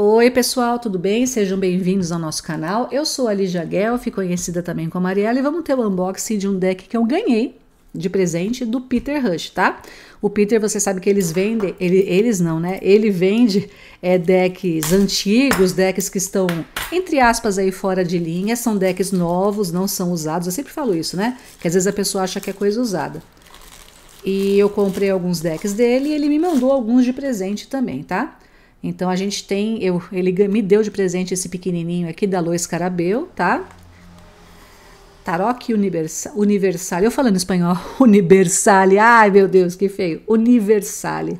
Oi, pessoal, tudo bem? Sejam bem-vindos ao nosso canal. Eu sou a Lígia Guelph, conhecida também como Mariela, e vamos ter o um unboxing de um deck que eu ganhei de presente do Peter Rush, tá? O Peter, você sabe que eles vendem, ele, eles não, né? Ele vende é, decks antigos, decks que estão, entre aspas, aí fora de linha, são decks novos, não são usados. Eu sempre falo isso, né? Que às vezes a pessoa acha que é coisa usada. E eu comprei alguns decks dele e ele me mandou alguns de presente também, tá? Então a gente tem, eu, ele me deu de presente esse pequenininho aqui da Lois Carabeu, tá? Taroque universal, universal. Eu falando espanhol, universal. Ai, meu Deus, que feio. universal.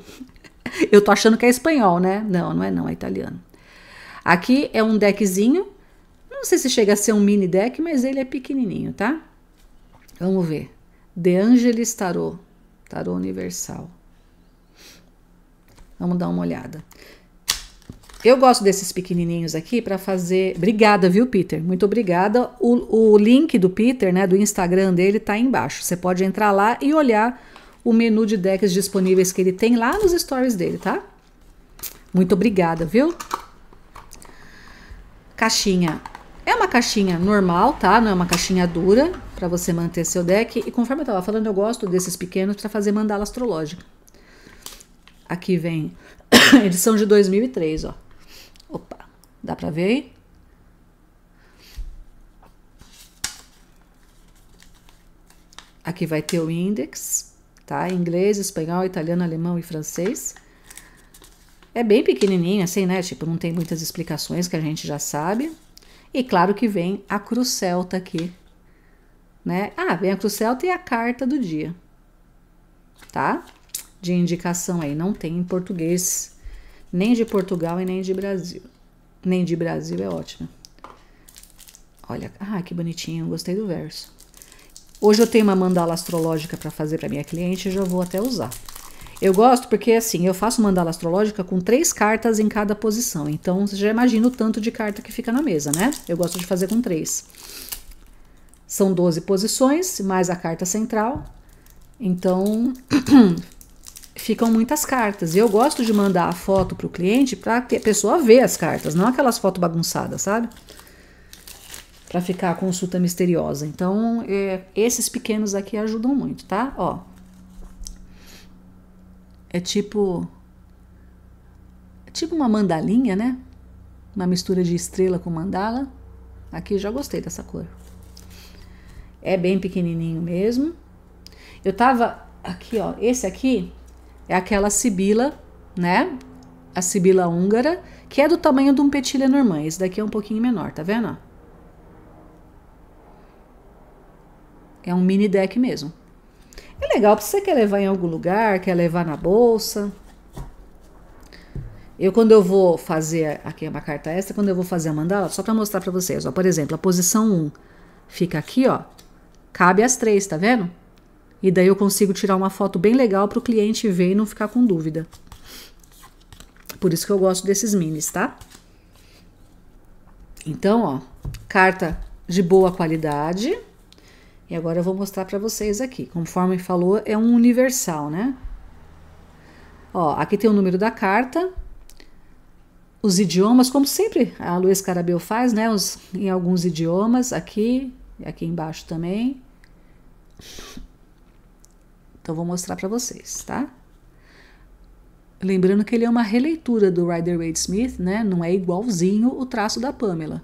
Eu tô achando que é espanhol, né? Não, não é não, é italiano. Aqui é um deckzinho. Não sei se chega a ser um mini deck, mas ele é pequenininho, tá? Vamos ver. De Angelis Tarot. Tarot Universal. Vamos dar uma olhada. Eu gosto desses pequenininhos aqui para fazer. Obrigada, viu, Peter? Muito obrigada. O, o link do Peter, né, do Instagram dele, tá aí embaixo. Você pode entrar lá e olhar o menu de decks disponíveis que ele tem lá nos stories dele, tá? Muito obrigada, viu? Caixinha. É uma caixinha normal, tá? Não é uma caixinha dura para você manter seu deck. E conforme eu tava falando, eu gosto desses pequenos para fazer mandala astrológica. Aqui vem edição de 2003, ó. Opa, dá pra ver aí? Aqui vai ter o index, tá? Inglês, espanhol, italiano, alemão e francês. É bem pequenininho, assim, né? Tipo, não tem muitas explicações que a gente já sabe. E claro que vem a cruz celta aqui, né? Ah, vem a cruz celta e a carta do dia, tá? De indicação aí, não tem em português nem de Portugal e nem de Brasil. Nem de Brasil é ótima. Olha, ah, que bonitinho, gostei do verso. Hoje eu tenho uma mandala astrológica para fazer para minha cliente, e já vou até usar. Eu gosto porque assim, eu faço mandala astrológica com três cartas em cada posição. Então você já imagina o tanto de carta que fica na mesa, né? Eu gosto de fazer com três. São 12 posições, mais a carta central. Então, ficam muitas cartas. E eu gosto de mandar a foto para o cliente para que a pessoa vê as cartas, não aquelas fotos bagunçadas, sabe? Para ficar a consulta misteriosa. Então, é, esses pequenos aqui ajudam muito, tá? Ó. É tipo. É tipo uma mandalinha, né? Uma mistura de estrela com mandala. Aqui já gostei dessa cor. É bem pequenininho mesmo. Eu tava aqui, ó. Esse aqui é aquela sibila, né? A sibila húngara, que é do tamanho de um petit lenormand. Esse daqui é um pouquinho menor, tá vendo? É um mini deck mesmo. É legal para você quer levar em algum lugar, quer levar na bolsa. Eu quando eu vou fazer aqui é uma carta extra, quando eu vou fazer a mandala, só para mostrar para vocês, ó, por exemplo, a posição 1 fica aqui, ó. Cabe as três, tá vendo? E daí eu consigo tirar uma foto bem legal para o cliente ver e não ficar com dúvida. Por isso que eu gosto desses minis, tá? Então, ó, carta de boa qualidade. E agora eu vou mostrar para vocês aqui. Conforme falou, é um universal, né? Ó, aqui tem o número da carta, os idiomas, como sempre a Luiz Carabel faz, né? Os, em alguns idiomas, aqui, aqui embaixo também. Então vou mostrar para vocês, tá? Lembrando que ele é uma releitura do Rider Waite Smith, né? Não é igualzinho o traço da Pamela.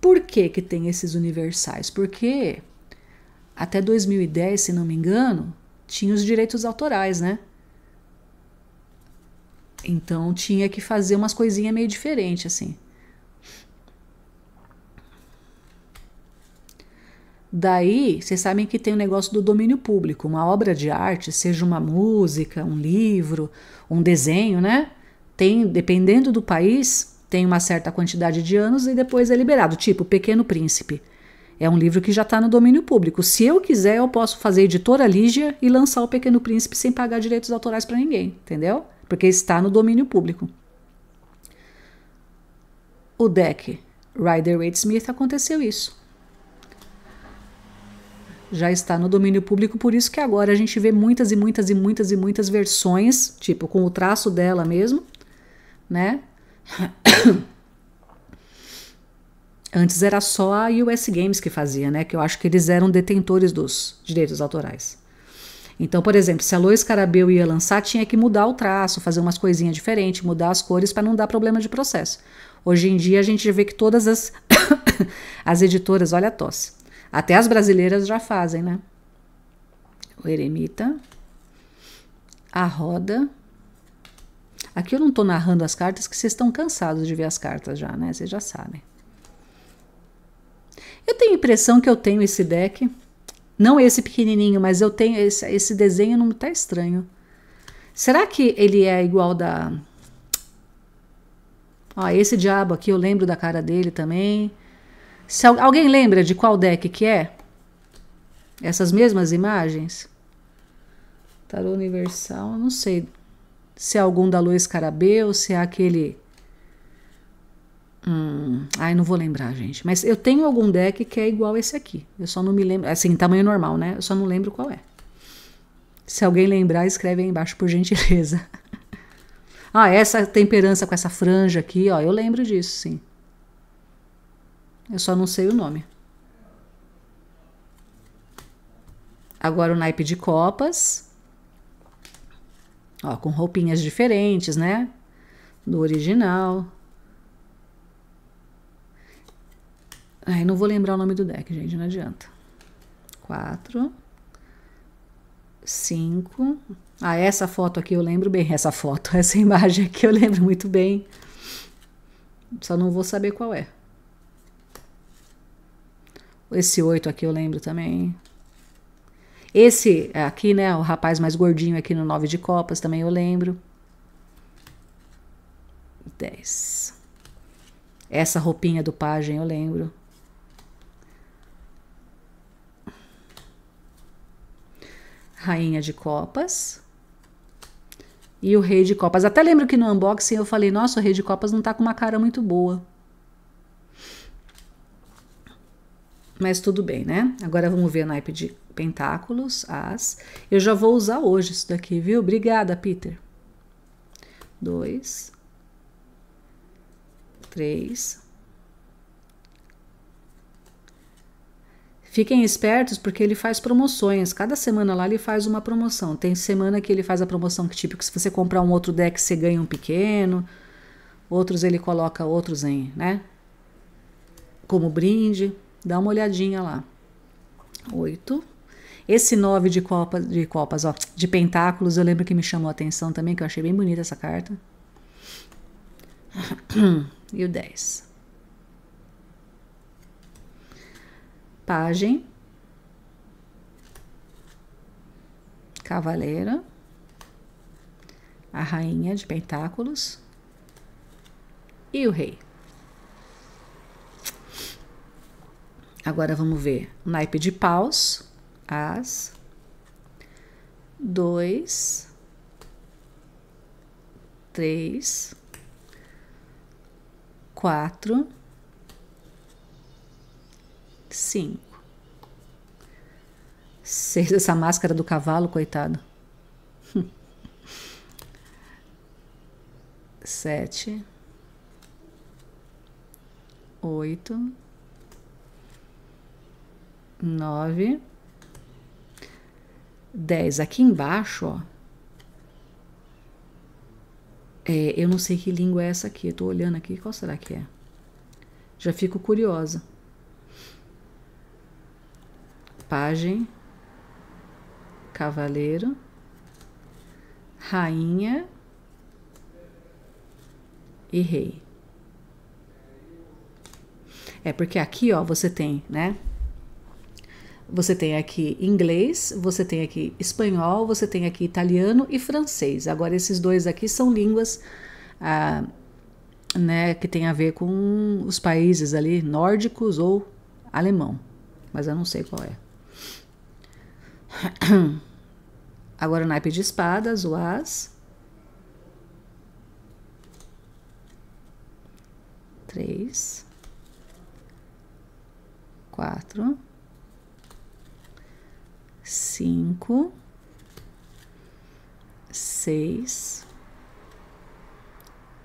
Por que, que tem esses universais? Porque até 2010, se não me engano, tinha os direitos autorais, né? Então tinha que fazer umas coisinhas meio diferentes, assim. Daí, vocês sabem que tem o um negócio do domínio público. Uma obra de arte, seja uma música, um livro, um desenho, né? Tem, dependendo do país, tem uma certa quantidade de anos e depois é liberado. Tipo, Pequeno Príncipe. É um livro que já está no domínio público. Se eu quiser, eu posso fazer editora Lígia e lançar o Pequeno Príncipe sem pagar direitos autorais para ninguém, entendeu? Porque está no domínio público. O deck Rider Waite Smith aconteceu isso já está no domínio público, por isso que agora a gente vê muitas e muitas e muitas e muitas versões, tipo, com o traço dela mesmo, né? Antes era só a US Games que fazia, né? Que eu acho que eles eram detentores dos direitos autorais. Então, por exemplo, se a Lois Carabeu ia lançar, tinha que mudar o traço, fazer umas coisinhas diferentes, mudar as cores para não dar problema de processo. Hoje em dia a gente vê que todas as, as editoras, olha a tosse, até as brasileiras já fazem, né? O eremita, a roda. Aqui eu não estou narrando as cartas, que vocês estão cansados de ver as cartas já, né? Vocês já sabem. Eu tenho a impressão que eu tenho esse deck. Não esse pequenininho, mas eu tenho esse, esse desenho não está estranho. Será que ele é igual da... Ó, esse diabo aqui, eu lembro da cara dele também. Se alguém lembra de qual deck que é? Essas mesmas imagens? Tarô Universal, não sei se é algum da Lua Escarabeu, se é aquele. Hum, ai, não vou lembrar, gente. Mas eu tenho algum deck que é igual esse aqui. Eu só não me lembro. Assim, tamanho normal, né? Eu só não lembro qual é. Se alguém lembrar, escreve aí embaixo, por gentileza. ah, essa temperança com essa franja aqui, ó. Eu lembro disso, sim. Eu só não sei o nome. Agora o naipe de copas. Ó, com roupinhas diferentes, né? Do original. Ai, não vou lembrar o nome do deck, gente, não adianta. Quatro. Cinco. Ah, essa foto aqui eu lembro bem. Essa foto, essa imagem aqui eu lembro muito bem. Só não vou saber qual é. Esse oito aqui eu lembro também. Esse aqui, né, o rapaz mais gordinho aqui no nove de copas, também eu lembro. dez Essa roupinha do pajem eu lembro. Rainha de copas. E o rei de copas. Até lembro que no unboxing eu falei, nossa, o rei de copas não tá com uma cara muito boa. Mas tudo bem, né? Agora vamos ver a naipe de pentáculos, as. Eu já vou usar hoje isso daqui, viu? Obrigada, Peter. Dois. Três. Fiquem espertos porque ele faz promoções. Cada semana lá ele faz uma promoção. Tem semana que ele faz a promoção que tipo que se você comprar um outro deck você ganha um pequeno. Outros ele coloca outros em, né? Como brinde. Dá uma olhadinha lá. oito Esse nove de copas, de copas, ó, de pentáculos, eu lembro que me chamou a atenção também, que eu achei bem bonita essa carta. E o dez página Cavaleira. A rainha de pentáculos. E o rei. Agora vamos ver naipe de paus. As. Dois. Três. Quatro. Cinco. Seis. Essa máscara do cavalo, coitado. Sete. Oito 9, 10. Aqui embaixo, ó. É, eu não sei que língua é essa aqui. Eu tô olhando aqui. Qual será que é? Já fico curiosa. página cavaleiro, rainha e rei. É porque aqui, ó, você tem, né? Você tem aqui inglês, você tem aqui espanhol, você tem aqui italiano e francês. Agora, esses dois aqui são línguas ah, né, que tem a ver com os países ali, nórdicos ou alemão. Mas eu não sei qual é. Agora naipe de espadas, o as. Três. Quatro cinco, seis,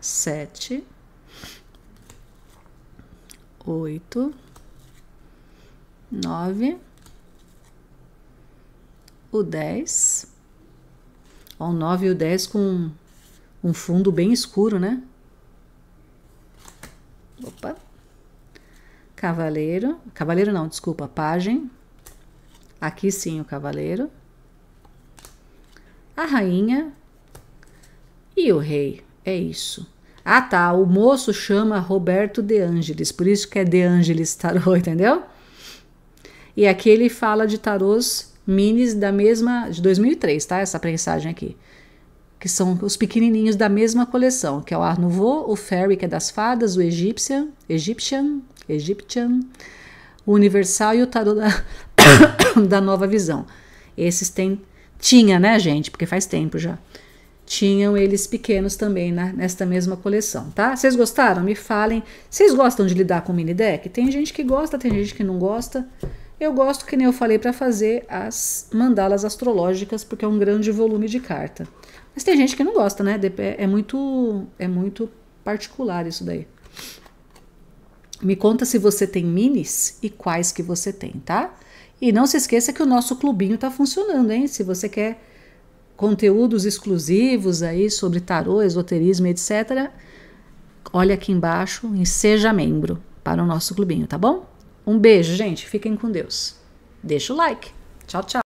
sete, oito, nove, o dez. Ó, o nove e o dez com um fundo bem escuro, né? Opa! Cavaleiro, cavaleiro não, desculpa, página. Aqui sim o cavaleiro. A rainha e o rei. É isso. Ah, tá. O moço chama Roberto de Angelis, por isso que é de Angelis tarô, entendeu? E aqui ele fala de tarôs minis da mesma de 2003, tá? Essa prensagem aqui. Que são os pequenininhos da mesma coleção, que é o Art o Fairy, que é das fadas, o Egyptian, Egyptian, Egyptian, o Universal e o tarô da, da nova visão. Esses têm, tinha, né, gente? Porque faz tempo já. Tinham eles pequenos também né, nesta mesma coleção, tá? Vocês gostaram? Me falem. Vocês gostam de lidar com mini deck? Tem gente que gosta, tem gente que não gosta. Eu gosto, que nem eu falei, para fazer as mandalas astrológicas, porque é um grande volume de carta. Mas tem gente que não gosta, né? É, é muito, é muito particular isso daí. Me conta se você tem minis e quais que você tem, tá? E não se esqueça que o nosso clubinho está funcionando, hein? Se você quer conteúdos exclusivos aí sobre tarô, esoterismo, etc., olha aqui embaixo e seja membro para o nosso clubinho, tá bom? Um beijo, gente. Fiquem com Deus. Deixa o like. Tchau, tchau.